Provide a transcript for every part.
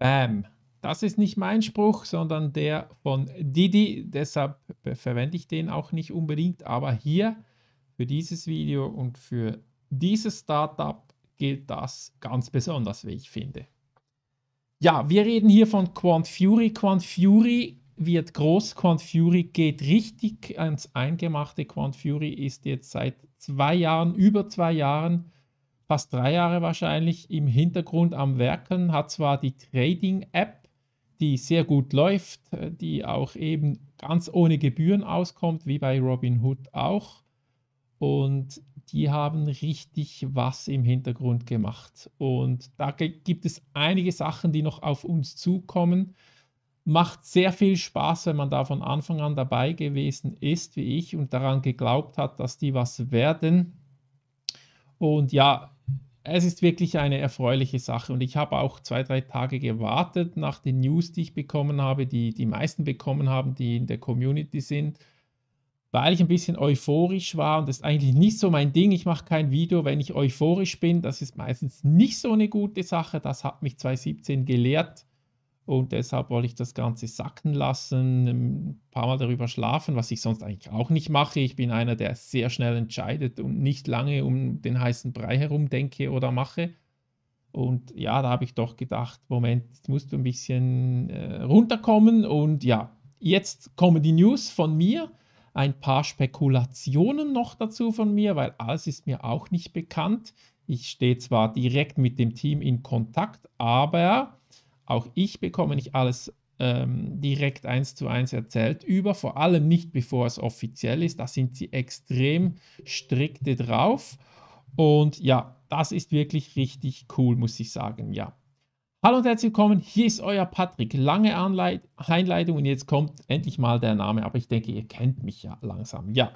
Bam. Ähm, das ist nicht mein Spruch, sondern der von Didi. Deshalb verwende ich den auch nicht unbedingt. Aber hier für dieses Video und für dieses Startup gilt das ganz besonders, wie ich finde. Ja, wir reden hier von Quant Fury. Quant Fury wird groß. Quant Fury geht richtig ans Eingemachte. Quant Fury ist jetzt seit zwei Jahren, über zwei Jahren, fast drei Jahre wahrscheinlich im Hintergrund am Werken, hat zwar die Trading-App, die sehr gut läuft, äh, die auch eben ganz ohne Gebühren auskommt, wie bei Robinhood auch. Und die haben richtig was im Hintergrund gemacht. Und da gibt es einige Sachen, die noch auf uns zukommen. Macht sehr viel Spaß, wenn man da von Anfang an dabei gewesen ist, wie ich, und daran geglaubt hat, dass die was werden. Und ja, es ist wirklich eine erfreuliche Sache und ich habe auch zwei, drei Tage gewartet nach den News, die ich bekommen habe, die die meisten bekommen haben, die in der Community sind, weil ich ein bisschen euphorisch war und das ist eigentlich nicht so mein Ding. Ich mache kein Video, wenn ich euphorisch bin. Das ist meistens nicht so eine gute Sache. Das hat mich 2017 gelehrt. Und deshalb wollte ich das Ganze sacken lassen, ein paar Mal darüber schlafen, was ich sonst eigentlich auch nicht mache. Ich bin einer, der sehr schnell entscheidet und nicht lange um den heißen Brei herum denke oder mache. Und ja, da habe ich doch gedacht, Moment, jetzt musst du ein bisschen äh, runterkommen. Und ja, jetzt kommen die News von mir, ein paar Spekulationen noch dazu von mir, weil alles ist mir auch nicht bekannt. Ich stehe zwar direkt mit dem Team in Kontakt, aber auch ich bekomme nicht alles ähm, direkt eins zu eins erzählt über, vor allem nicht bevor es offiziell ist. Da sind sie extrem strikte drauf. Und ja, das ist wirklich richtig cool, muss ich sagen. Ja. Hallo und herzlich willkommen. Hier ist euer Patrick. Lange Einleitung und jetzt kommt endlich mal der Name. Aber ich denke, ihr kennt mich ja langsam. Ja.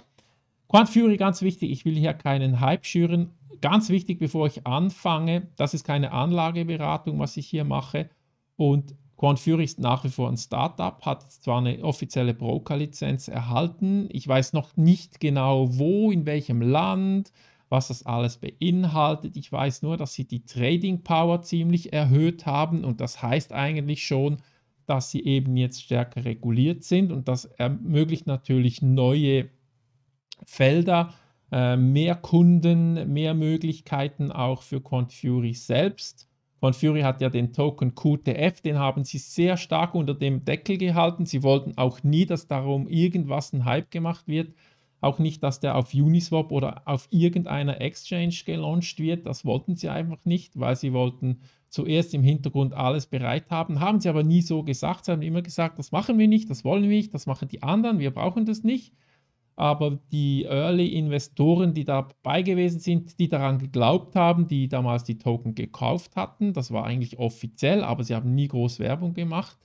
Quant Fury, ganz wichtig. Ich will hier keinen Hype schüren. Ganz wichtig, bevor ich anfange, das ist keine Anlageberatung, was ich hier mache und Quant Fury ist nach wie vor ein Startup, hat zwar eine offizielle Broker-Lizenz erhalten. Ich weiß noch nicht genau, wo, in welchem Land, was das alles beinhaltet. Ich weiß nur, dass sie die Trading Power ziemlich erhöht haben und das heißt eigentlich schon, dass sie eben jetzt stärker reguliert sind und das ermöglicht natürlich neue Felder, äh, mehr Kunden, mehr Möglichkeiten auch für Quant Fury selbst. Von Fury hat ja den Token QTF, den haben sie sehr stark unter dem Deckel gehalten. Sie wollten auch nie, dass darum irgendwas ein Hype gemacht wird. Auch nicht, dass der auf Uniswap oder auf irgendeiner Exchange gelauncht wird. Das wollten sie einfach nicht, weil sie wollten zuerst im Hintergrund alles bereit haben. Haben sie aber nie so gesagt. Sie haben immer gesagt, das machen wir nicht, das wollen wir nicht, das machen die anderen, wir brauchen das nicht aber die Early-Investoren, die dabei gewesen sind, die daran geglaubt haben, die damals die Token gekauft hatten, das war eigentlich offiziell, aber sie haben nie groß Werbung gemacht,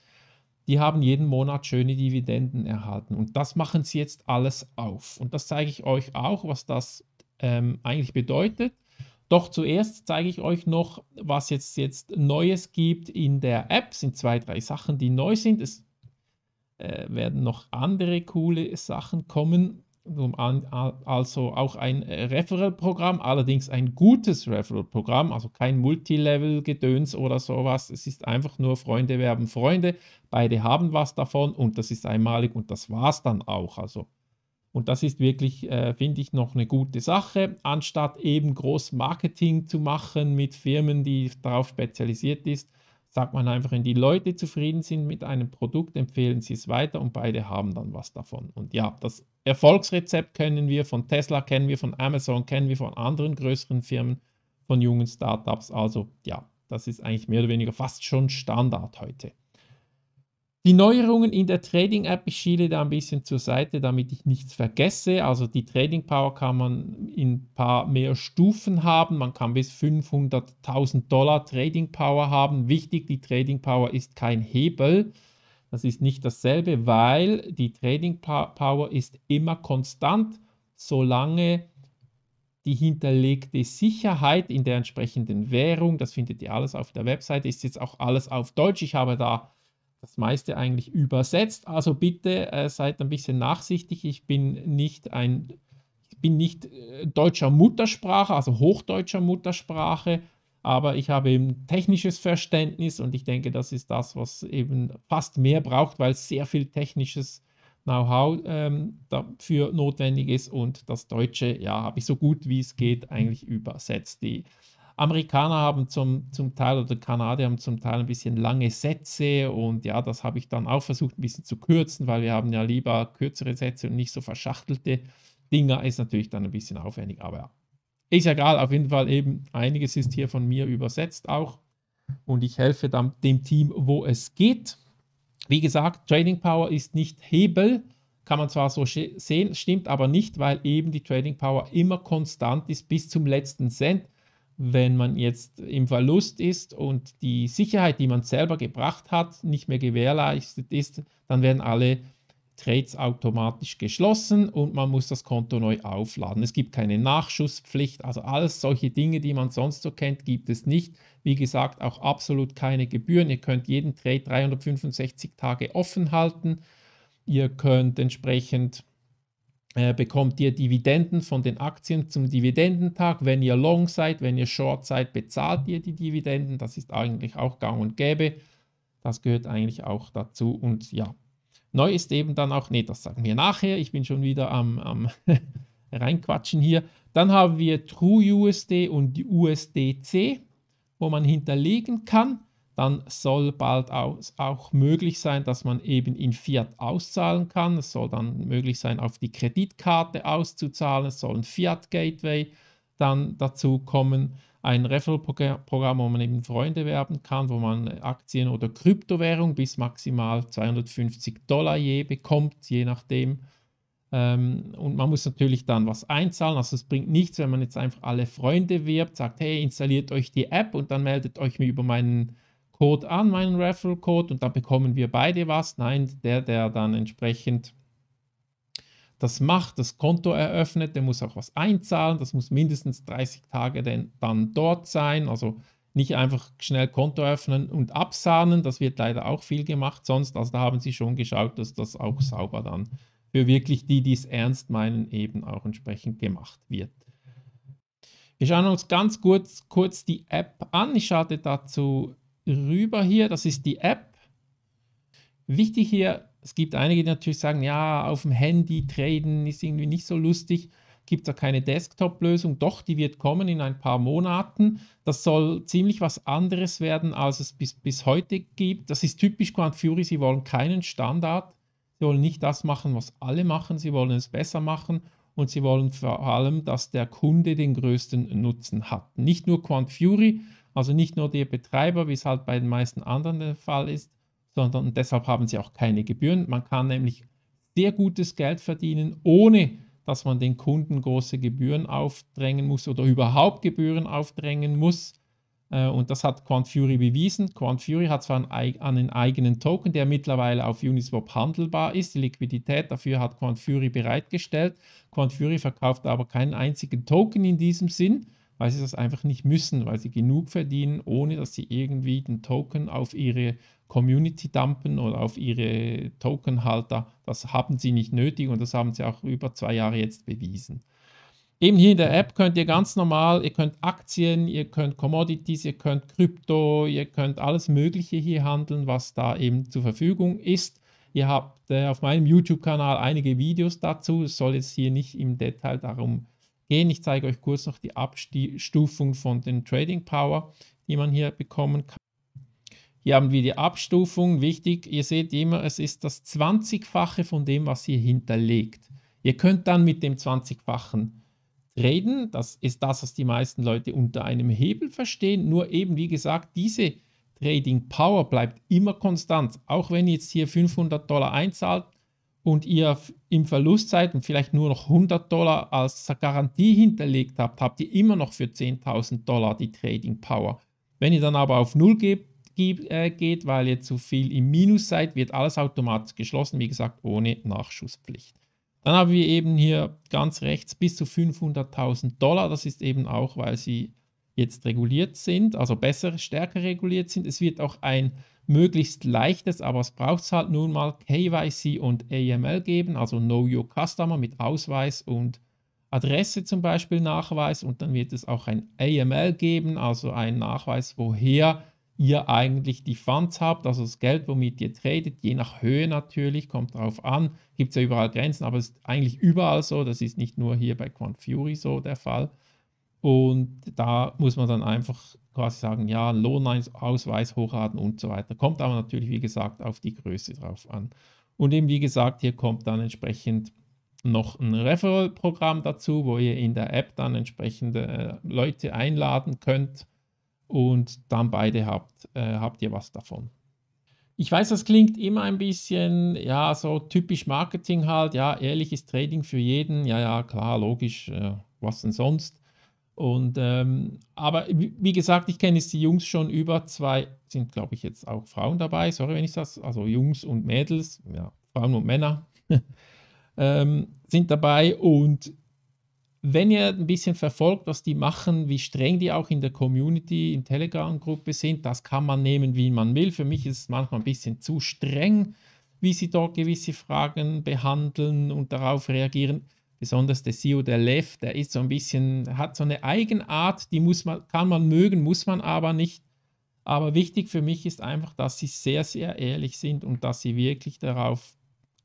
die haben jeden Monat schöne Dividenden erhalten. Und das machen sie jetzt alles auf. Und das zeige ich euch auch, was das ähm, eigentlich bedeutet. Doch zuerst zeige ich euch noch, was jetzt, jetzt Neues gibt in der App. Es sind zwei, drei Sachen, die neu sind. Es äh, werden noch andere coole Sachen kommen. Also auch ein äh, Referral-Programm, allerdings ein gutes Referral-Programm, also kein Multilevel-Gedöns oder sowas. Es ist einfach nur Freunde werben Freunde. Beide haben was davon und das ist einmalig und das war es dann auch. Also und das ist wirklich, äh, finde ich, noch eine gute Sache, anstatt eben groß Marketing zu machen mit Firmen, die darauf spezialisiert ist, sagt man einfach, wenn die Leute zufrieden sind mit einem Produkt, empfehlen sie es weiter und beide haben dann was davon. Und ja, das Erfolgsrezept kennen wir von Tesla, kennen wir von Amazon, kennen wir von anderen größeren Firmen, von jungen Startups. Also ja, das ist eigentlich mehr oder weniger fast schon Standard heute. Die Neuerungen in der Trading App, ich schiele da ein bisschen zur Seite, damit ich nichts vergesse. Also die Trading Power kann man in ein paar mehr Stufen haben. Man kann bis 500.000 Dollar Trading Power haben. Wichtig, die Trading Power ist kein Hebel. Das ist nicht dasselbe, weil die Trading Power ist immer konstant, solange die hinterlegte Sicherheit in der entsprechenden Währung, das findet ihr alles auf der Webseite, ist jetzt auch alles auf Deutsch. Ich habe da das meiste eigentlich übersetzt. Also bitte äh, seid ein bisschen nachsichtig. Ich bin nicht ein, ich bin nicht äh, deutscher Muttersprache, also hochdeutscher Muttersprache, aber ich habe eben technisches Verständnis und ich denke, das ist das, was eben fast mehr braucht, weil sehr viel technisches Know-how ähm, dafür notwendig ist und das Deutsche, ja, habe ich so gut wie es geht eigentlich übersetzt. Die Amerikaner haben zum, zum Teil oder Kanadier haben zum Teil ein bisschen lange Sätze und ja, das habe ich dann auch versucht ein bisschen zu kürzen, weil wir haben ja lieber kürzere Sätze und nicht so verschachtelte Dinger. Ist natürlich dann ein bisschen aufwendig, aber ja. Ist egal, auf jeden Fall eben einiges ist hier von mir übersetzt auch und ich helfe dann dem Team, wo es geht. Wie gesagt, Trading Power ist nicht Hebel, kann man zwar so sehen, stimmt aber nicht, weil eben die Trading Power immer konstant ist bis zum letzten Cent wenn man jetzt im Verlust ist und die Sicherheit, die man selber gebracht hat, nicht mehr gewährleistet ist, dann werden alle Trades automatisch geschlossen und man muss das Konto neu aufladen. Es gibt keine Nachschusspflicht, also alles solche Dinge, die man sonst so kennt, gibt es nicht. Wie gesagt, auch absolut keine Gebühren. Ihr könnt jeden Trade 365 Tage offen halten. Ihr könnt entsprechend äh, bekommt ihr Dividenden von den Aktien zum Dividendentag. Wenn ihr long seid, wenn ihr short seid, bezahlt ihr die Dividenden. Das ist eigentlich auch gang und gäbe. Das gehört eigentlich auch dazu. Und ja, neu ist eben dann auch, nee, das sagen wir nachher. Ich bin schon wieder am, am reinquatschen hier. Dann haben wir TrueUSD und die USDC, wo man hinterlegen kann dann soll bald auch möglich sein, dass man eben in Fiat auszahlen kann. Es soll dann möglich sein, auf die Kreditkarte auszuzahlen. Es soll ein Fiat-Gateway dann dazu kommen. Ein Referral-Programm, wo man eben Freunde werben kann, wo man Aktien oder Kryptowährung bis maximal 250 Dollar je bekommt, je nachdem. Ähm, und man muss natürlich dann was einzahlen. Also es bringt nichts, wenn man jetzt einfach alle Freunde wirbt, sagt, hey, installiert euch die App und dann meldet euch mir über meinen Code an, meinen Referral Code, und dann bekommen wir beide was. Nein, der, der dann entsprechend das macht, das Konto eröffnet, der muss auch was einzahlen, das muss mindestens 30 Tage denn, dann dort sein, also nicht einfach schnell Konto öffnen und absahnen, das wird leider auch viel gemacht sonst, also da haben sie schon geschaut, dass das auch sauber dann für wirklich die, die es ernst meinen, eben auch entsprechend gemacht wird. Wir schauen uns ganz kurz, kurz die App an. Ich schalte dazu rüber hier, das ist die App. Wichtig hier, es gibt einige, die natürlich sagen, ja, auf dem Handy traden ist irgendwie nicht so lustig gibt es da keine Desktop-Lösung. Doch, die wird kommen in ein paar Monaten. Das soll ziemlich was anderes werden, als es bis, bis heute gibt. Das ist typisch Quant Fury. Sie wollen keinen Standard. Sie wollen nicht das machen, was alle machen. Sie wollen es besser machen. Und sie wollen vor allem, dass der Kunde den größten Nutzen hat. Nicht nur Quant Fury, also nicht nur der Betreiber, wie es halt bei den meisten anderen der Fall ist, sondern deshalb haben sie auch keine Gebühren. Man kann nämlich sehr gutes Geld verdienen, ohne dass man den Kunden große Gebühren aufdrängen muss oder überhaupt Gebühren aufdrängen muss. Äh, und das hat Quant Fury bewiesen. Quant Fury hat zwar einen, eigenen Token, der mittlerweile auf Uniswap handelbar ist. Die Liquidität dafür hat Quant Fury bereitgestellt. Quant Fury verkauft aber keinen einzigen Token in diesem Sinn, weil sie das einfach nicht müssen, weil sie genug verdienen, ohne dass sie irgendwie den Token auf ihre Community dumpen oder auf ihre Tokenhalter. Das haben sie nicht nötig und das haben sie auch über zwei Jahre jetzt bewiesen. Eben hier in der App könnt ihr ganz normal, ihr könnt Aktien, ihr könnt Commodities, ihr könnt Krypto, ihr könnt alles Mögliche hier handeln, was da eben zur Verfügung ist. Ihr habt äh, auf meinem YouTube-Kanal einige Videos dazu. Es soll jetzt hier nicht im Detail darum gehen gehen. Ich zeige euch kurz noch die Abstufung von den Trading Power, die man hier bekommen kann. Hier haben wir die Abstufung. Wichtig, ihr seht immer, es ist das 20-fache von dem, was ihr hinterlegt. Ihr könnt dann mit dem 20-fachen reden. Das ist das, was die meisten Leute unter einem Hebel verstehen. Nur eben, wie gesagt, diese Trading Power bleibt immer konstant. Auch wenn ihr jetzt hier 500 Dollar einzahlt, und ihr im Verlust seid und vielleicht nur noch 100 Dollar als Garantie hinterlegt habt, habt ihr immer noch für 10.000 Dollar die Trading Power. Wenn ihr dann aber auf Null ge äh, geht, weil ihr zu viel im Minus seid, wird alles automatisch geschlossen, wie gesagt, ohne Nachschusspflicht. Dann haben wir eben hier ganz rechts bis zu 500.000 Dollar. Das ist eben auch, weil sie jetzt reguliert sind, also besser, stärker reguliert sind. Es wird auch ein möglichst leichtes, aber es braucht es halt nun mal KYC und AML geben, also Know Your Customer mit Ausweis und Adresse zum Beispiel Nachweis und dann wird es auch ein AML geben, also ein Nachweis, woher ihr eigentlich die Funds habt, also das Geld, womit ihr tradet, je nach Höhe natürlich, kommt drauf an, gibt es ja überall Grenzen, aber es ist eigentlich überall so, das ist nicht nur hier bei Quant Fury so der Fall. Und da muss man dann einfach quasi sagen, ja, Lohnausweis, hochladen und so weiter. Kommt aber natürlich, wie gesagt, auf die Größe drauf an. Und eben, wie gesagt, hier kommt dann entsprechend noch ein Referral-Programm dazu, wo ihr in der App dann entsprechende äh, Leute einladen könnt und dann beide habt, äh, habt ihr was davon. Ich weiß, das klingt immer ein bisschen, ja, so typisch Marketing halt, ja, ehrliches Trading für jeden, ja, ja, klar, logisch, äh, was denn sonst. Und, ähm, aber wie gesagt, ich kenne jetzt die Jungs schon über zwei, sind glaube ich jetzt auch Frauen dabei, sorry, wenn ich das, also Jungs und Mädels, ja, Frauen und Männer ähm, sind dabei. Und wenn ihr ein bisschen verfolgt, was die machen, wie streng die auch in der Community, in Telegram-Gruppe sind, das kann man nehmen, wie man will. Für mich ist es manchmal ein bisschen zu streng, wie sie dort gewisse Fragen behandeln und darauf reagieren besonders der CEO, der Lev, der ist so ein bisschen, hat so eine Eigenart, die muss man, kann man mögen, muss man aber nicht. Aber wichtig für mich ist einfach, dass sie sehr, sehr ehrlich sind und dass sie wirklich darauf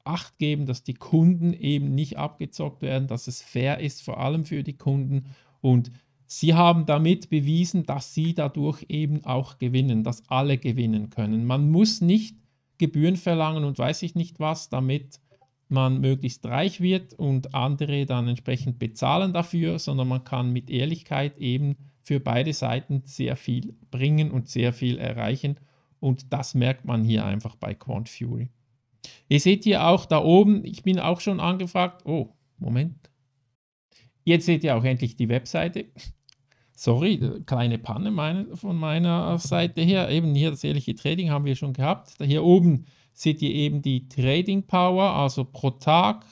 Acht geben, dass die Kunden eben nicht abgezockt werden, dass es fair ist, vor allem für die Kunden. Und sie haben damit bewiesen, dass sie dadurch eben auch gewinnen, dass alle gewinnen können. Man muss nicht Gebühren verlangen und weiß ich nicht was, damit man möglichst reich wird und andere dann entsprechend bezahlen dafür, sondern man kann mit Ehrlichkeit eben für beide Seiten sehr viel bringen und sehr viel erreichen. Und das merkt man hier einfach bei Quant Fury. Ihr seht hier auch da oben, ich bin auch schon angefragt. Oh, Moment. Jetzt seht ihr auch endlich die Webseite. Sorry, kleine Panne meine, von meiner Seite her. Eben hier das ehrliche Trading haben wir schon gehabt. Da hier oben seht ihr eben die Trading Power, also pro Tag,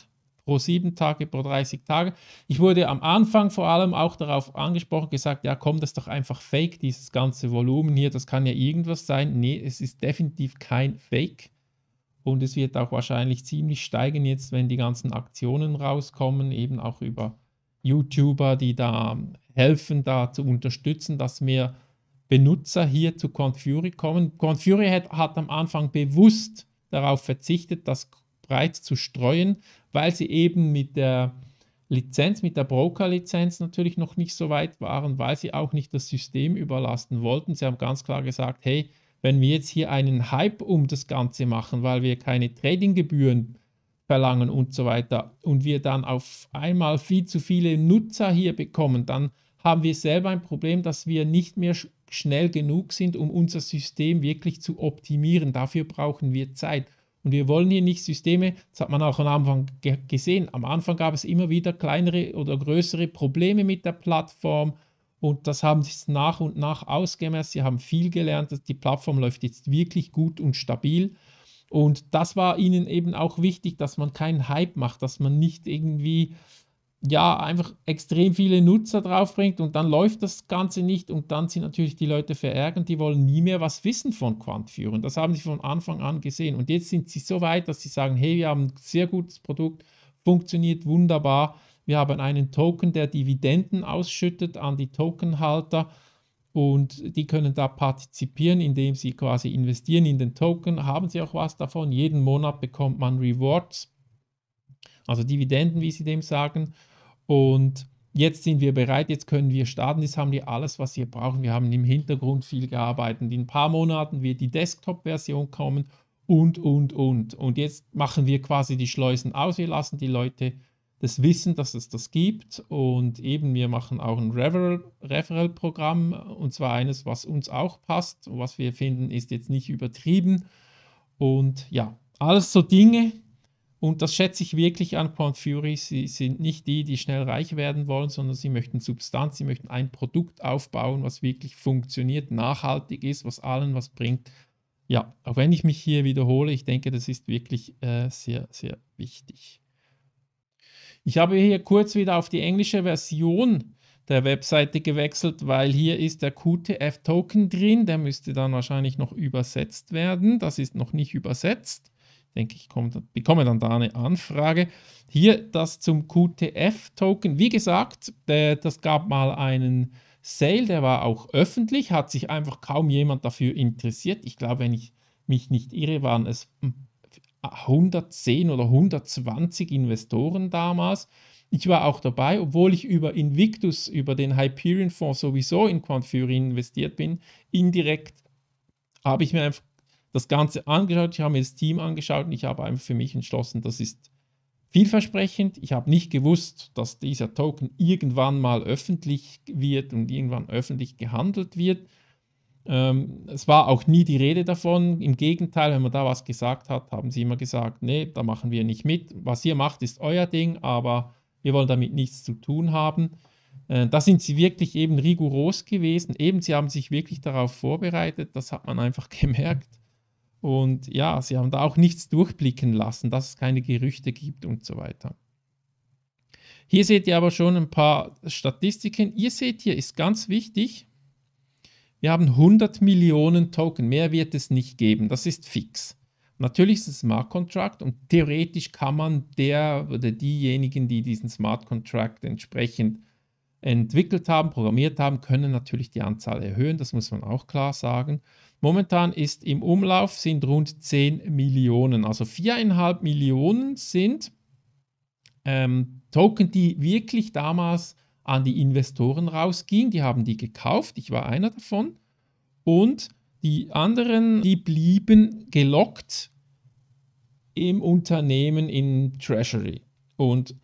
pro sieben Tage, pro 30 Tage. Ich wurde am Anfang vor allem auch darauf angesprochen, gesagt, ja komm, das ist doch einfach Fake, dieses ganze Volumen hier, das kann ja irgendwas sein. Nee, es ist definitiv kein Fake. Und es wird auch wahrscheinlich ziemlich steigen jetzt, wenn die ganzen Aktionen rauskommen, eben auch über YouTuber, die da helfen, da zu unterstützen, dass mehr Benutzer hier zu Confury kommen. Confury hat, hat am Anfang bewusst darauf verzichtet, das breit zu streuen, weil sie eben mit der Lizenz, mit der Broker-Lizenz natürlich noch nicht so weit waren, weil sie auch nicht das System überlasten wollten. Sie haben ganz klar gesagt, hey, wenn wir jetzt hier einen Hype um das Ganze machen, weil wir keine Trading-Gebühren verlangen und so weiter und wir dann auf einmal viel zu viele Nutzer hier bekommen, dann haben wir selber ein Problem, dass wir nicht mehr schnell genug sind, um unser System wirklich zu optimieren. Dafür brauchen wir Zeit. Und wir wollen hier nicht Systeme, das hat man auch am Anfang gesehen, am Anfang gab es immer wieder kleinere oder größere Probleme mit der Plattform und das haben sie nach und nach ausgemerzt. Sie haben viel gelernt, dass die Plattform läuft jetzt wirklich gut und stabil. Und das war ihnen eben auch wichtig, dass man keinen Hype macht, dass man nicht irgendwie ja, einfach extrem viele Nutzer draufbringt und dann läuft das Ganze nicht und dann sind natürlich die Leute verärgert, die wollen nie mehr was wissen von Quantführer. das haben sie von Anfang an gesehen. Und jetzt sind sie so weit, dass sie sagen, hey, wir haben ein sehr gutes Produkt, funktioniert wunderbar. Wir haben einen Token, der Dividenden ausschüttet an die Tokenhalter und die können da partizipieren, indem sie quasi investieren in den Token, haben sie auch was davon. Jeden Monat bekommt man Rewards, also Dividenden, wie sie dem sagen und jetzt sind wir bereit, jetzt können wir starten. Jetzt haben wir alles, was wir brauchen. Wir haben im Hintergrund viel gearbeitet. In ein paar Monaten wird die Desktop-Version kommen und, und, und. Und jetzt machen wir quasi die Schleusen aus. Wir lassen die Leute das wissen, dass es das gibt. Und eben, wir machen auch ein Referral-Programm. und zwar eines, was uns auch passt. Und was wir finden, ist jetzt nicht übertrieben. Und ja, alles so Dinge, und das schätze ich wirklich an Quant Fury. Sie sind nicht die, die schnell reich werden wollen, sondern sie möchten Substanz, sie möchten ein Produkt aufbauen, was wirklich funktioniert, nachhaltig ist, was allen was bringt. Ja, auch wenn ich mich hier wiederhole, ich denke, das ist wirklich äh, sehr, sehr wichtig. Ich habe hier kurz wieder auf die englische Version der Webseite gewechselt, weil hier ist der QTF-Token drin. Der müsste dann wahrscheinlich noch übersetzt werden. Das ist noch nicht übersetzt denke ich, komme, bekomme dann da eine Anfrage. Hier das zum QTF-Token. Wie gesagt, der, äh, das gab mal einen Sale, der war auch öffentlich, hat sich einfach kaum jemand dafür interessiert. Ich glaube, wenn ich mich nicht irre, waren es 110 hm, oder 120 Investoren damals. Ich war auch dabei, obwohl ich über Invictus, über den Hyperion-Fonds sowieso in Quant investiert bin, indirekt habe ich mir einfach das Ganze angeschaut, ich habe mir das Team angeschaut und ich habe einfach für mich entschlossen, das ist vielversprechend. Ich habe nicht gewusst, dass dieser Token irgendwann mal öffentlich wird und irgendwann öffentlich gehandelt wird. Ähm, es war auch nie die Rede davon. Im Gegenteil, wenn man da was gesagt hat, haben sie immer gesagt, nee, da machen wir nicht mit. Was ihr macht, ist euer Ding, aber wir wollen damit nichts zu tun haben. Äh, da sind sie wirklich eben rigoros gewesen. Eben, sie haben sich wirklich darauf vorbereitet. Das hat man einfach gemerkt. Und ja, sie haben da auch nichts durchblicken lassen, dass es keine Gerüchte gibt und so weiter. Hier seht ihr aber schon ein paar Statistiken. Ihr seht hier, ist ganz wichtig, wir haben 100 Millionen Token, mehr wird es nicht geben, das ist fix. Natürlich ist es ein Smart Contract und theoretisch kann man der oder diejenigen, die diesen Smart Contract entsprechend entwickelt haben, programmiert haben, können natürlich die Anzahl erhöhen, das muss man auch klar sagen. Momentan ist im Umlauf sind rund 10 Millionen. Also 4,5 Millionen sind ähm, Token, die wirklich damals an die Investoren rausgingen. Die haben die gekauft. Ich war einer davon. Und die anderen, die blieben gelockt im Unternehmen in Treasury. Und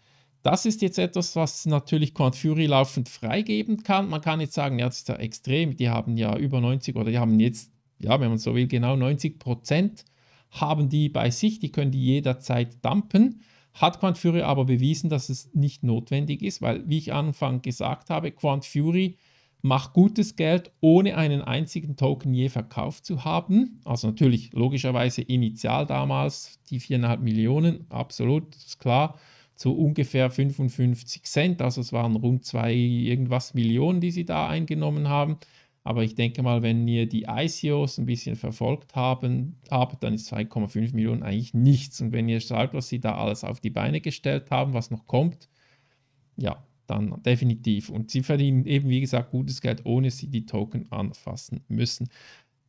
das ist jetzt etwas, was natürlich Quant Fury laufend freigeben kann. Man kann jetzt sagen, ja, das ist ja extrem, die haben ja über 90 oder die haben jetzt ja, wenn man so will, genau 90 Prozent haben die bei sich, die können die jederzeit dampen. Hat Quant Fury aber bewiesen, dass es nicht notwendig ist, weil, wie ich Anfang gesagt habe, Quant Fury macht gutes Geld, ohne einen einzigen Token je verkauft zu haben. Also natürlich logischerweise initial damals die 4,5 Millionen, absolut, ist klar, zu ungefähr 55 Cent. Also es waren rund zwei irgendwas Millionen, die sie da eingenommen haben. Aber ich denke mal, wenn ihr die ICOs ein bisschen verfolgt haben, habt, dann ist 2,5 Millionen eigentlich nichts. Und wenn ihr sagt, was sie da alles auf die Beine gestellt haben, was noch kommt, ja, dann definitiv. Und sie verdienen eben, wie gesagt, gutes Geld, ohne sie die Token anfassen müssen.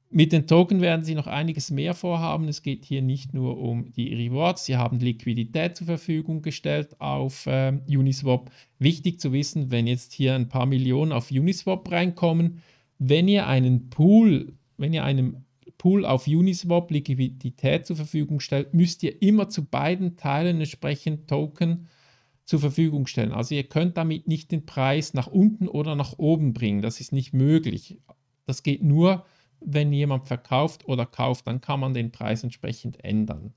Mit den Token werden sie noch einiges mehr vorhaben. Es geht hier nicht nur um die Rewards. Sie haben Liquidität zur Verfügung gestellt auf äh, Uniswap. Wichtig zu wissen, wenn jetzt hier ein paar Millionen auf Uniswap reinkommen, wenn ihr einen Pool, wenn ihr einem Pool auf Uniswap Liquidität zur Verfügung stellt, müsst ihr immer zu beiden Teilen entsprechend Token zur Verfügung stellen. Also ihr könnt damit nicht den Preis nach unten oder nach oben bringen. Das ist nicht möglich. Das geht nur, wenn jemand verkauft oder kauft, dann kann man den Preis entsprechend ändern.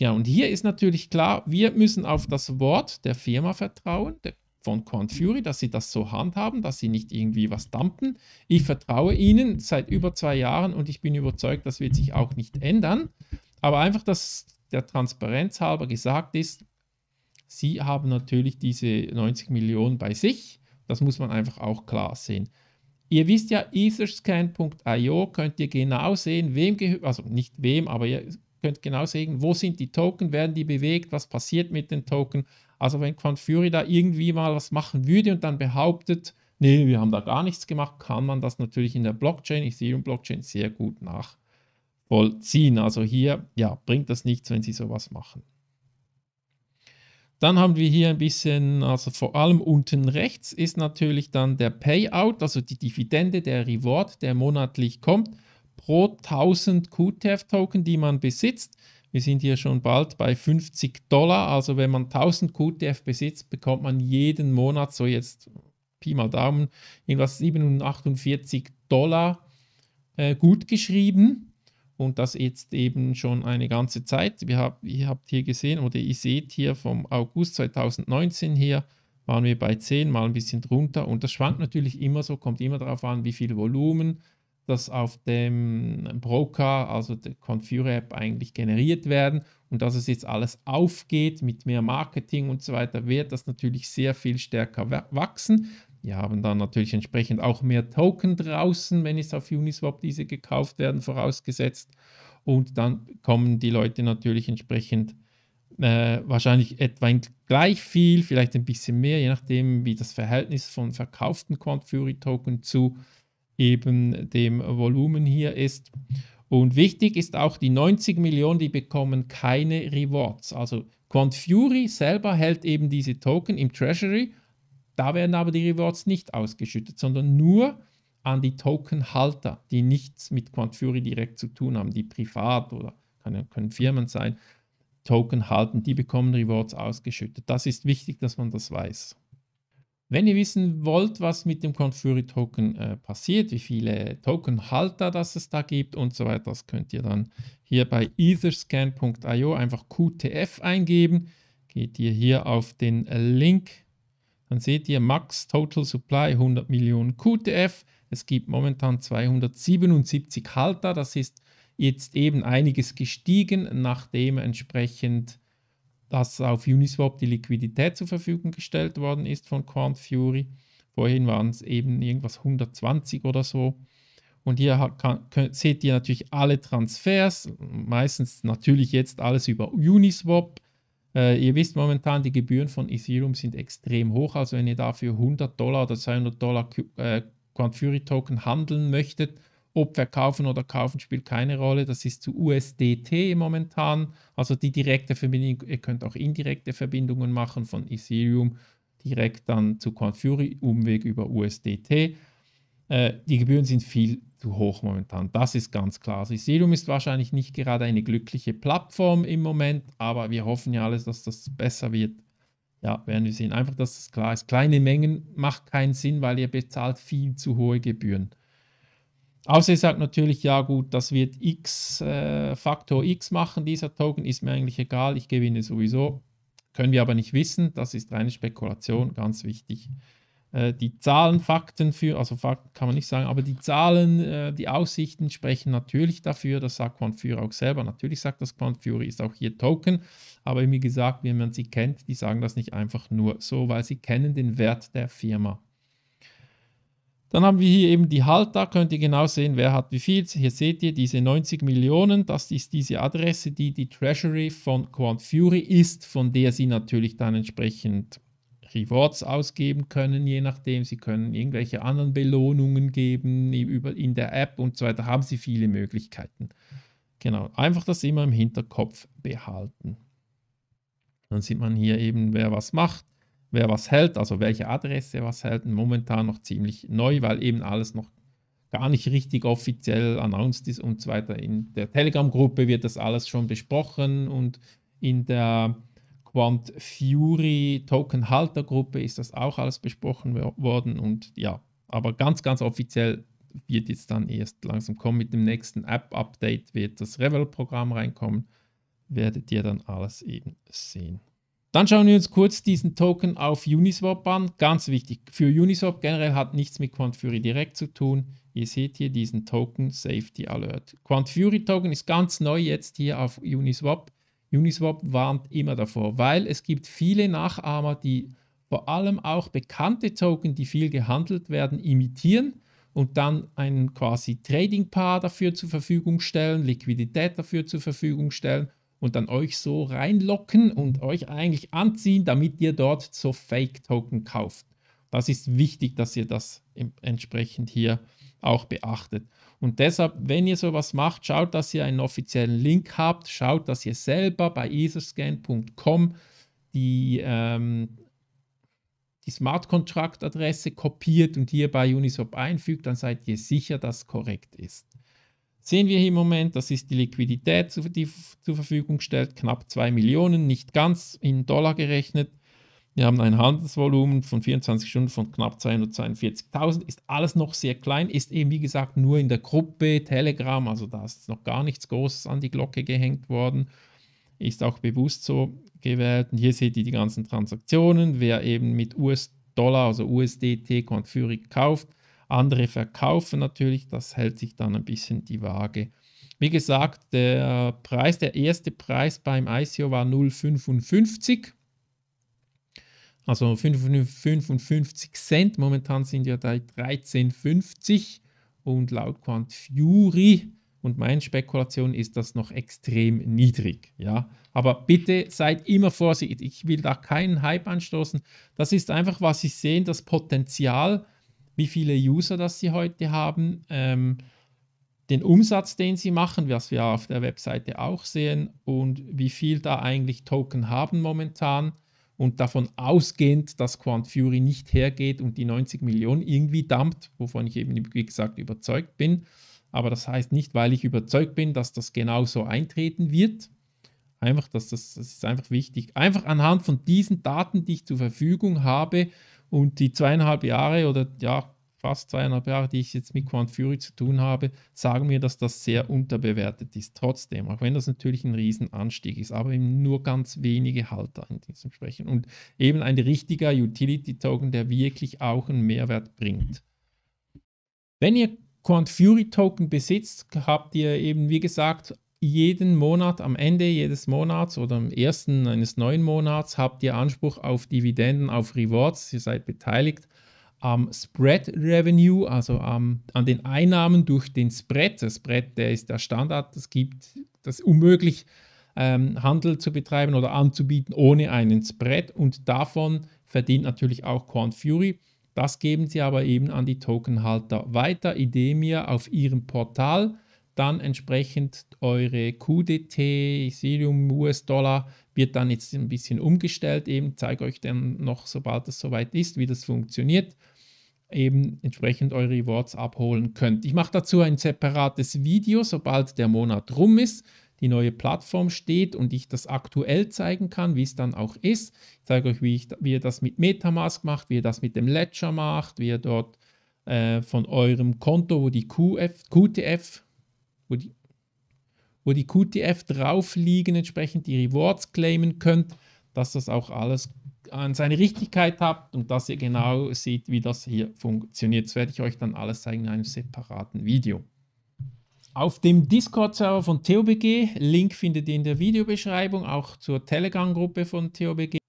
Ja, und hier ist natürlich klar, wir müssen auf das Wort der Firma vertrauen, der von Corn Fury, dass sie das so handhaben, dass sie nicht irgendwie was dumpen. Ich vertraue ihnen seit über zwei Jahren und ich bin überzeugt, das wird sich auch nicht ändern. Aber einfach, dass der Transparenz halber gesagt ist, sie haben natürlich diese 90 Millionen bei sich. Das muss man einfach auch klar sehen. Ihr wisst ja, etherscan.io könnt ihr genau sehen, wem gehört, also nicht wem, aber ihr könnt genau sehen, wo sind die Token, werden die bewegt, was passiert mit den Token. Also wenn Fury da irgendwie mal was machen würde und dann behauptet, nee, wir haben da gar nichts gemacht, kann man das natürlich in der Blockchain, Ethereum-Blockchain, sehr gut nachvollziehen. Also hier, ja, bringt das nichts, wenn sie sowas machen. Dann haben wir hier ein bisschen, also vor allem unten rechts ist natürlich dann der Payout, also die Dividende, der Reward, der monatlich kommt pro 1000 QTF-Token, die man besitzt. Wir sind hier schon bald bei 50 Dollar. Also wenn man 1000 QTF besitzt, bekommt man jeden Monat, so jetzt Pi mal Daumen, irgendwas 47 Dollar äh, gut geschrieben. Und das jetzt eben schon eine ganze Zeit. Wir hab, ihr habt hier gesehen, oder ihr seht hier vom August 2019 hier, waren wir bei 10, mal ein bisschen drunter. Und das schwankt natürlich immer so, kommt immer darauf an, wie viel Volumen das auf dem Broker, also der Confure App eigentlich generiert werden und dass es jetzt alles aufgeht mit mehr Marketing und so weiter, wird das natürlich sehr viel stärker wachsen. Die haben dann natürlich entsprechend auch mehr Token draußen, wenn es auf Uniswap diese gekauft werden, vorausgesetzt. Und dann kommen die Leute natürlich entsprechend äh, wahrscheinlich etwa gleich viel, vielleicht ein bisschen mehr, je nachdem, wie das Verhältnis von verkauften Quant Fury Token zu äh, eben dem Volumen hier ist. Und wichtig ist auch die 90 Millionen, die bekommen keine Rewards. Also QuantFury selber hält eben diese Token im Treasury. Da werden aber die Rewards nicht ausgeschüttet, sondern nur an die Tokenhalter, die nichts mit QuantFury direkt zu tun haben, die privat oder können, können Firmen sein, Token halten, die bekommen Rewards ausgeschüttet. Das ist wichtig, dass man das weiß. Wenn ihr wissen wollt, was mit dem Confury Token äh, passiert, wie viele Tokenhalter das es da gibt und so weiter, das könnt ihr dann hier bei etherscan.io einfach QTF eingeben. Geht ihr hier auf den äh, Link, dann seht ihr Max Total Supply 100 Millionen QTF. Es gibt momentan 277 Halter, das ist jetzt eben einiges gestiegen, nachdem entsprechend dass auf Uniswap die Liquidität zur Verfügung gestellt worden ist von Quant Fury. Vorhin waren es eben irgendwas 120 oder so. Und hier kann, könnt, seht ihr natürlich alle Transfers, meistens natürlich jetzt alles über Uniswap. Äh, ihr wisst momentan, die Gebühren von Ethereum sind extrem hoch. Also wenn ihr dafür 100 Dollar oder 200 Dollar äh, Quant Fury Token handeln möchtet, ob verkaufen oder kaufen, spielt keine Rolle. Das ist zu USDT momentan. Also die direkte Verbindung. Ihr könnt auch indirekte Verbindungen machen von Ethereum direkt dann zu Confury, Umweg über USDT. Äh, die Gebühren sind viel zu hoch momentan. Das ist ganz klar. Also Ethereum ist wahrscheinlich nicht gerade eine glückliche Plattform im Moment, aber wir hoffen ja alles, dass das besser wird. Ja, werden wir sehen. Einfach, dass das klar ist. Kleine Mengen macht keinen Sinn, weil ihr bezahlt viel zu hohe Gebühren. Außer ihr sagt natürlich, ja gut, das wird X, äh, Faktor X machen, dieser Token, ist mir eigentlich egal, ich gewinne sowieso. Können wir aber nicht wissen, das ist reine Spekulation, ganz wichtig. Äh, die Zahlen, Fakten für, also Fakten kann man nicht sagen, aber die Zahlen, äh, die Aussichten sprechen natürlich dafür, das sagt Quant Fury auch selber. Natürlich sagt das Quant Fury, ist auch hier Token, aber wie gesagt, wie man sie kennt, die sagen das nicht einfach nur so, weil sie kennen den Wert der Firma. Dann haben wir hier eben die Halter, könnt ihr genau sehen, wer hat wie viel. Hier seht ihr diese 90 Millionen, das ist diese Adresse, die die Treasury von Quant Fury ist, von der sie natürlich dann entsprechend Rewards ausgeben können, je nachdem. Sie können irgendwelche anderen Belohnungen geben in der App und so weiter. Haben sie viele Möglichkeiten. Genau, einfach das immer im Hinterkopf behalten. Dann sieht man hier eben, wer was macht wer was hält, also welche Adresse was hält, momentan noch ziemlich neu, weil eben alles noch gar nicht richtig offiziell announced ist und so weiter. In der Telegram-Gruppe wird das alles schon besprochen und in der Quant Fury Token-Halter-Gruppe ist das auch alles besprochen worden und ja, aber ganz, ganz offiziell wird jetzt dann erst langsam kommen. Mit dem nächsten App-Update wird das Revel-Programm reinkommen. Werdet ihr dann alles eben sehen. Dann schauen wir uns kurz diesen Token auf Uniswap an. Ganz wichtig, für Uniswap generell hat nichts mit Quantfury direkt zu tun. Ihr seht hier diesen Token Safety Alert. Quantfury Token ist ganz neu jetzt hier auf Uniswap. Uniswap warnt immer davor, weil es gibt viele Nachahmer, die vor allem auch bekannte Token, die viel gehandelt werden, imitieren und dann einen quasi Trading Paar dafür zur Verfügung stellen, Liquidität dafür zur Verfügung stellen und dann euch so reinlocken und euch eigentlich anziehen, damit ihr dort so Fake-Token kauft. Das ist wichtig, dass ihr das entsprechend hier auch beachtet. Und deshalb, wenn ihr sowas macht, schaut, dass ihr einen offiziellen Link habt, schaut, dass ihr selber bei etherscan.com die, ähm, die Smart Contract Adresse kopiert und hier bei Uniswap einfügt, dann seid ihr sicher, dass korrekt ist sehen wir hier im Moment, das ist die Liquidität, die zur Verfügung stellt, knapp 2 Millionen, nicht ganz in Dollar gerechnet. Wir haben ein Handelsvolumen von 24 Stunden von knapp 242.000. Ist alles noch sehr klein, ist eben wie gesagt nur in der Gruppe Telegram, also da ist noch gar nichts Großes an die Glocke gehängt worden. Ist auch bewusst so gewählt. Und hier seht ihr die ganzen Transaktionen. Wer eben mit US-Dollar, also USDT, Quantfury kauft, andere verkaufen natürlich, das hält sich dann ein bisschen die Waage. Wie gesagt, der Preis, der erste Preis beim ICO war 0,55. Also 55 Cent. Momentan sind wir bei 13,50. Und laut Quant Fury und meinen Spekulationen ist das noch extrem niedrig. Ja? Aber bitte seid immer vorsichtig. Ich will da keinen Hype anstoßen. Das ist einfach, was ich sehe, das Potenzial wie viele User das sie heute haben, ähm, den Umsatz, den sie machen, was wir auf der Webseite auch sehen und wie viel da eigentlich Token haben momentan und davon ausgehend, dass Quant Fury nicht hergeht und die 90 Millionen irgendwie dumpt, wovon ich eben, wie gesagt, überzeugt bin. Aber das heißt nicht, weil ich überzeugt bin, dass das genauso eintreten wird. Einfach, dass das, das ist einfach wichtig. Einfach anhand von diesen Daten, die ich zur Verfügung habe und die zweieinhalb Jahre oder ja, fast zweieinhalb Jahre, die ich jetzt mit Quant Fury zu tun habe, sagen mir, dass das sehr unterbewertet ist. Trotzdem, auch wenn das natürlich ein Riesenanstieg ist, aber eben nur ganz wenige Halter in diesem Sprechen. Und eben ein richtiger Utility-Token, der wirklich auch einen Mehrwert bringt. Wenn ihr Quant Fury Token besitzt, habt ihr eben, wie gesagt, jeden Monat, am Ende jedes Monats oder am ersten eines neuen Monats habt ihr Anspruch auf Dividenden, auf Rewards, ihr seid beteiligt am Spread Revenue, also am, an den Einnahmen durch den Spread. Der Spread, der ist der Standard, Es gibt das unmöglich, ähm, Handel zu betreiben oder anzubieten ohne einen Spread und davon verdient natürlich auch Corn Fury. Das geben sie aber eben an die Tokenhalter weiter, Idemia auf ihrem Portal dann entsprechend eure QDT, Ethereum, US-Dollar wird dann jetzt ein bisschen umgestellt. Eben zeige euch dann noch, sobald es soweit ist, wie das funktioniert eben entsprechend eure Rewards abholen könnt. Ich mache dazu ein separates Video, sobald der Monat rum ist, die neue Plattform steht und ich das aktuell zeigen kann, wie es dann auch ist. Ich zeige euch, wie, ich, wie ihr das mit Metamask macht, wie ihr das mit dem Ledger macht, wie ihr dort äh, von eurem Konto, wo die QF, QTF wo die, wo die QTF drauf liegen, entsprechend die Rewards claimen könnt, dass das auch alles an seine Richtigkeit habt und dass ihr genau seht, wie das hier funktioniert. Das werde ich euch dann alles zeigen in einem separaten Video. Auf dem Discord-Server von TOBG, Link findet ihr in der Videobeschreibung, auch zur Telegram-Gruppe von TOBG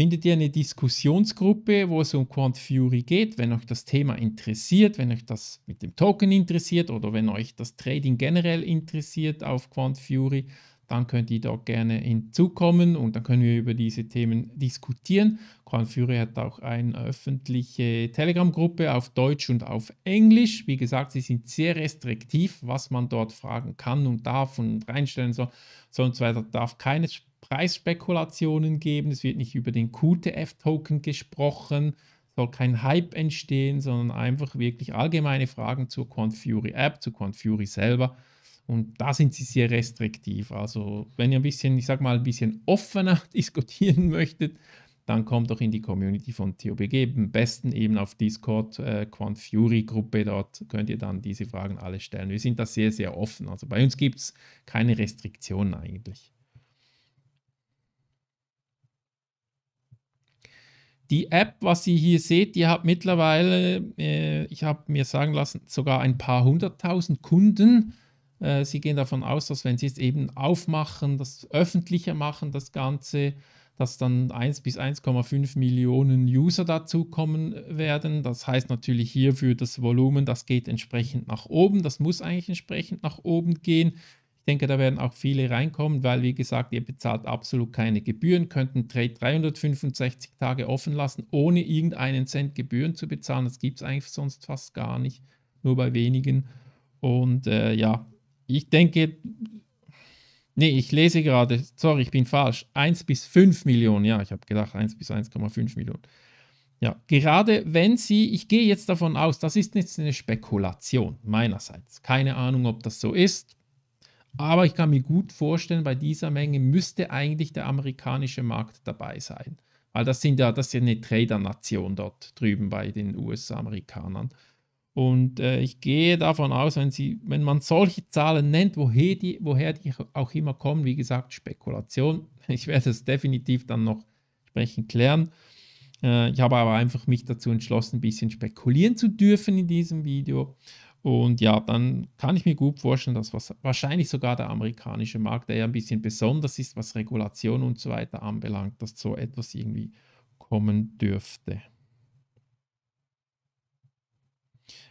findet ihr eine Diskussionsgruppe, wo es um Quant Fury geht. Wenn euch das Thema interessiert, wenn euch das mit dem Token interessiert oder wenn euch das Trading generell interessiert auf Quant Fury, dann könnt ihr da gerne hinzukommen und dann können wir über diese Themen diskutieren. Quan Fury hat auch eine öffentliche Telegram-Gruppe auf Deutsch und auf Englisch. Wie gesagt, sie sind sehr restriktiv, was man dort fragen kann und darf und reinstellen soll. Sonst weiter darf keine Preisspekulationen geben. Es wird nicht über den QTF-Token gesprochen soll kein Hype entstehen, sondern einfach wirklich allgemeine Fragen zur Quant Fury App, zu Quant Fury selber und da sind sie sehr restriktiv. Also wenn ihr ein bisschen, ich sag mal, ein bisschen offener diskutieren möchtet, dann kommt doch in die Community von TOBG. Am besten eben auf Discord, äh, Quant Fury Gruppe. Dort könnt ihr dann diese Fragen alle stellen. Wir sind da sehr, sehr offen. Also bei uns gibt es keine Restriktionen eigentlich. Die App, was ihr hier seht, die hat mittlerweile, äh, ich habe mir sagen lassen, sogar ein paar hunderttausend Kunden. Äh, sie gehen davon aus, dass wenn sie es eben aufmachen, das öffentlicher machen, das Ganze, dass dann 1 bis 1,5 Millionen User dazukommen werden. Das heißt natürlich hierfür das Volumen, das geht entsprechend nach oben. Das muss eigentlich entsprechend nach oben gehen. Ich denke, da werden auch viele reinkommen, weil wie gesagt, ihr bezahlt absolut keine Gebühren, könnt einen Trade 365 Tage offen lassen, ohne irgendeinen Cent Gebühren zu bezahlen. Das gibt es eigentlich sonst fast gar nicht, nur bei wenigen. Und äh, ja, ich denke, nee, ich lese gerade, sorry, ich bin falsch, 1 bis 5 Millionen, ja, ich habe gedacht 1 bis 1,5 Millionen. Ja, gerade wenn Sie, ich gehe jetzt davon aus, das ist jetzt eine Spekulation meinerseits, keine Ahnung, ob das so ist, aber ich kann mir gut vorstellen, bei dieser Menge müsste eigentlich der amerikanische Markt dabei sein. Weil das sind ja, das ist ja eine Trader-Nation dort drüben bei den US-Amerikanern. Und äh, ich gehe davon aus, wenn, Sie, wenn man solche Zahlen nennt, woher die, woher die auch immer kommen, wie gesagt, Spekulation. Ich werde es definitiv dann noch entsprechend klären. Äh, ich habe aber einfach mich dazu entschlossen, ein bisschen spekulieren zu dürfen in diesem Video. Und ja, dann kann ich mir gut vorstellen, dass was, wahrscheinlich sogar der amerikanische Markt, der ja ein bisschen besonders ist, was Regulation und so weiter anbelangt, dass so etwas irgendwie kommen dürfte.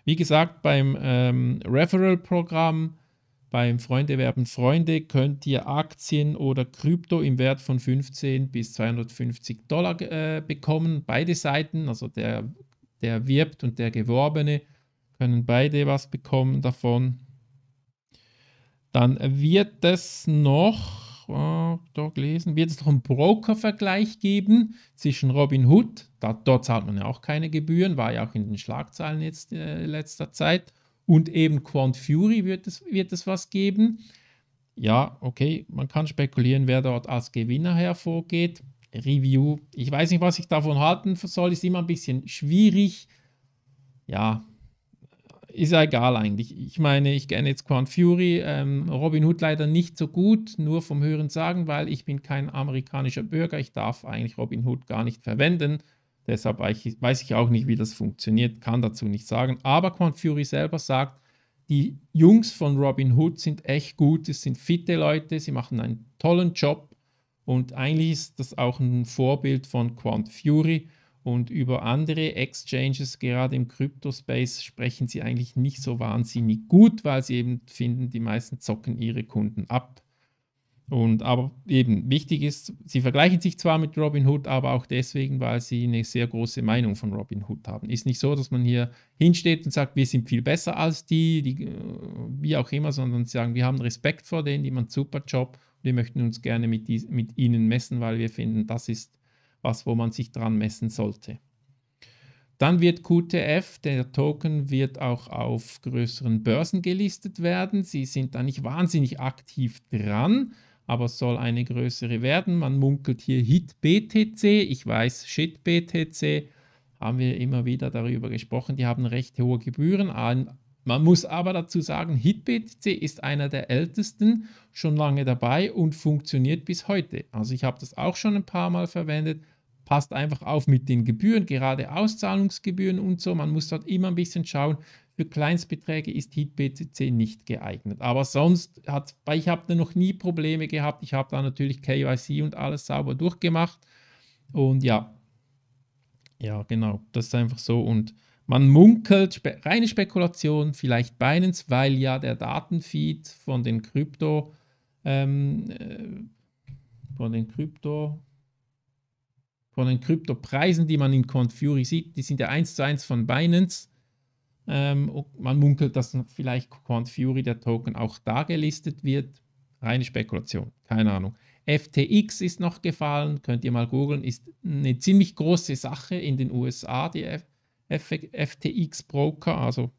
Wie gesagt, beim ähm, Referral-Programm, beim Freunde werben Freunde, könnt ihr Aktien oder Krypto im Wert von 15 bis 250 Dollar äh, bekommen. Beide Seiten, also der, der wirbt und der Geworbene, können beide was bekommen davon. Dann wird es noch doch, doch gelesen, wird es noch einen Broker-Vergleich geben zwischen Robinhood, da, dort zahlt man ja auch keine Gebühren, war ja auch in den Schlagzeilen jetzt äh, letzter Zeit, und eben Quant Fury wird es, wird es was geben. Ja, okay, man kann spekulieren, wer dort als Gewinner hervorgeht. Review, ich weiß nicht, was ich davon halten soll, ist immer ein bisschen schwierig. Ja, ist ja egal eigentlich. Ich meine, ich kenne jetzt Quan Fury, ähm, Robin Hood leider nicht so gut, nur vom Hören sagen, weil ich bin kein amerikanischer Bürger. Ich darf eigentlich Robin Hood gar nicht verwenden. Deshalb weiß ich auch nicht, wie das funktioniert, kann dazu nicht sagen. Aber Quan Fury selber sagt, die Jungs von Robin Hood sind echt gut, es sind fitte Leute, sie machen einen tollen Job und eigentlich ist das auch ein Vorbild von Quant Fury. Und über andere Exchanges, gerade im Crypto-Space, sprechen sie eigentlich nicht so wahnsinnig gut, weil sie eben finden, die meisten zocken ihre Kunden ab. Und aber eben wichtig ist, sie vergleichen sich zwar mit Robinhood, aber auch deswegen, weil sie eine sehr große Meinung von Robinhood haben. Ist nicht so, dass man hier hinsteht und sagt, wir sind viel besser als die, die äh, wie auch immer, sondern sie sagen, wir haben Respekt vor denen, die machen einen super Job, wir möchten uns gerne mit, die, mit ihnen messen, weil wir finden, das ist was, wo man sich dran messen sollte. Dann wird QTF, der Token wird auch auf größeren Börsen gelistet werden. Sie sind da nicht wahnsinnig aktiv dran, aber es soll eine größere werden. Man munkelt hier Hit BTC, ich weiß Shit BTC, haben wir immer wieder darüber gesprochen. Die haben recht hohe Gebühren. Man muss aber dazu sagen, HitBTC ist einer der ältesten, schon lange dabei und funktioniert bis heute. Also ich habe das auch schon ein paar Mal verwendet passt einfach auf mit den Gebühren, gerade Auszahlungsgebühren und so. Man muss dort immer ein bisschen schauen. Für Kleinstbeträge ist HeatBTC nicht geeignet. Aber sonst hat, ich habe da noch nie Probleme gehabt. Ich habe da natürlich KYC und alles sauber durchgemacht. Und ja, ja, genau, das ist einfach so. Und man munkelt, spe reine Spekulation, vielleicht Binance, weil ja der Datenfeed von den Krypto, ähm, äh, von den Krypto, von den Kryptopreisen, die man in Confury sieht, die sind ja eins zu eins von Binance. Ähm, man munkelt, dass vielleicht Confury der Token auch da gelistet wird. Reine Spekulation, keine Ahnung. FTX ist noch gefallen, könnt ihr mal googeln, ist eine ziemlich große Sache in den USA, die F F FTX Broker. Also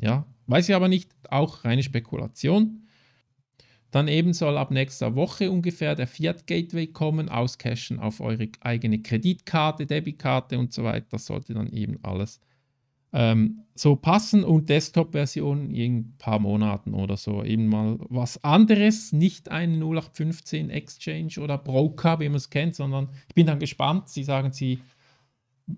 ja, weiß ich aber nicht, auch reine Spekulation. Dann soll ab nächster Woche ungefähr der Fiat Gateway kommen, auscashen auf eure eigene Kreditkarte, Debitkarte und so weiter. Das sollte dann eben alles ähm, so passen und Desktop-Version in ein paar Monaten oder so. Eben mal was anderes, nicht ein 0815 Exchange oder Broker, wie man es kennt, sondern ich bin dann gespannt. Sie sagen, Sie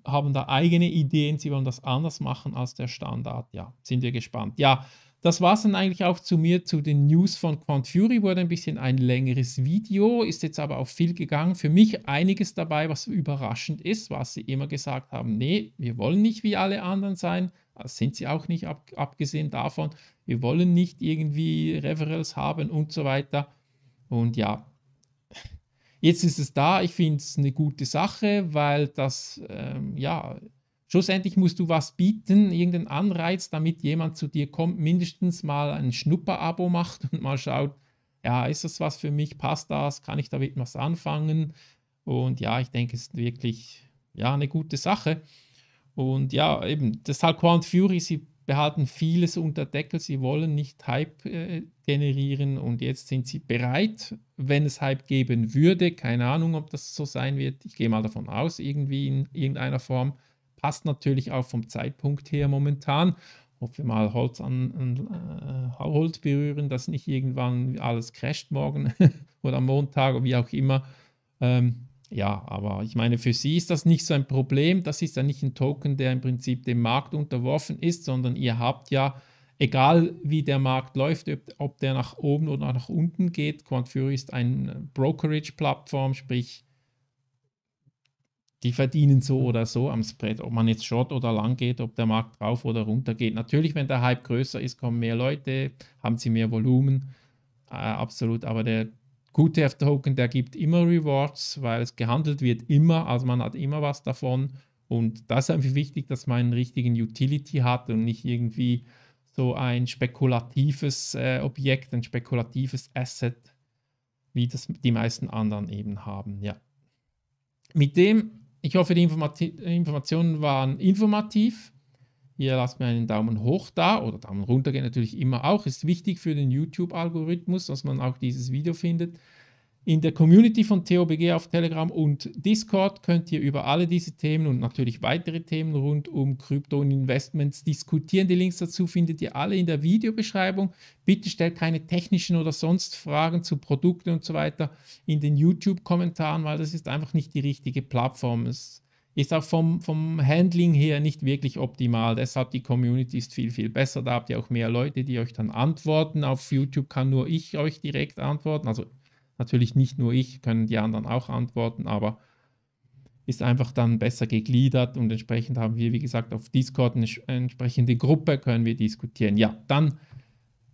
haben da eigene Ideen, Sie wollen das anders machen als der Standard. Ja, sind wir gespannt. Ja, das war es dann eigentlich auch zu mir zu den News von Quant Fury. Wurde ein bisschen ein längeres Video, ist jetzt aber auch viel gegangen. Für mich einiges dabei, was überraschend ist, was sie immer gesagt haben: Nee, wir wollen nicht wie alle anderen sein. Das sind sie auch nicht, ab, abgesehen davon. Wir wollen nicht irgendwie Referrals haben und so weiter. Und ja, jetzt ist es da. Ich finde es eine gute Sache, weil das, ähm, ja, Schlussendlich musst du was bieten, irgendeinen Anreiz, damit jemand zu dir kommt, mindestens mal ein Schnupperabo macht und mal schaut, ja, ist das was für mich, passt das, kann ich damit was anfangen? Und ja, ich denke, es ist wirklich ja, eine gute Sache. Und ja, eben, deshalb Quant Fury, sie behalten vieles unter Deckel, sie wollen nicht Hype äh, generieren und jetzt sind sie bereit, wenn es Hype geben würde, keine Ahnung, ob das so sein wird, ich gehe mal davon aus, irgendwie in irgendeiner Form, passt natürlich auch vom Zeitpunkt her momentan. Ob wir mal Holz an, äh, Holz berühren, dass nicht irgendwann alles crasht morgen oder am Montag oder wie auch immer. Ähm, ja, aber ich meine, für Sie ist das nicht so ein Problem. Das ist ja nicht ein Token, der im Prinzip dem Markt unterworfen ist, sondern ihr habt ja, egal wie der Markt läuft, ob der nach oben oder nach unten geht, Quant Fury ist eine Brokerage-Plattform, sprich, die verdienen so oder so am Spread, ob man jetzt short oder lang geht, ob der Markt rauf oder runter geht. Natürlich, wenn der Hype größer ist, kommen mehr Leute, haben sie mehr Volumen, äh, absolut. Aber der QTF-Token, der gibt immer Rewards, weil es gehandelt wird immer, also man hat immer was davon. Und das ist einfach wichtig, dass man einen richtigen Utility hat und nicht irgendwie so ein spekulatives äh, Objekt, ein spekulatives Asset, wie das die meisten anderen eben haben. Ja. Mit dem ich hoffe, die Informati Informationen waren informativ. Ihr lasst mir einen Daumen hoch da oder Daumen runter geht natürlich immer auch. Ist wichtig für den YouTube-Algorithmus, dass man auch dieses Video findet. In der Community von TOBG auf Telegram und Discord könnt ihr über alle diese Themen und natürlich weitere Themen rund um Krypto und Investments diskutieren. Die Links dazu findet ihr alle in der Videobeschreibung. Bitte stellt keine technischen oder sonst Fragen zu Produkten und so weiter in den YouTube-Kommentaren, weil das ist einfach nicht die richtige Plattform. Es ist auch vom, vom Handling her nicht wirklich optimal. Deshalb die Community ist viel, viel besser. Da habt ihr auch mehr Leute, die euch dann antworten. Auf YouTube kann nur ich euch direkt antworten. Also Natürlich nicht nur ich, können die anderen auch antworten, aber ist einfach dann besser gegliedert und entsprechend haben wir, wie gesagt, auf Discord eine entsprechende Gruppe, können wir diskutieren. Ja, dann,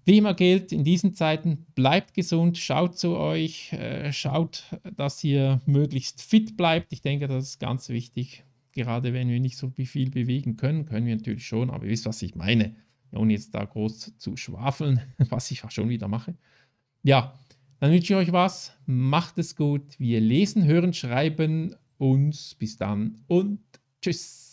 wie immer gilt, in diesen Zeiten bleibt gesund, schaut zu euch, äh, schaut, dass ihr möglichst fit bleibt. Ich denke, das ist ganz wichtig. Gerade wenn wir nicht so viel bewegen können, können wir natürlich schon, aber ihr wisst, was ich meine, ohne jetzt da groß zu schwafeln, was ich auch schon wieder mache. Ja, dann wünsche ich euch was. Macht es gut. Wir lesen, hören, schreiben uns. Bis dann und tschüss.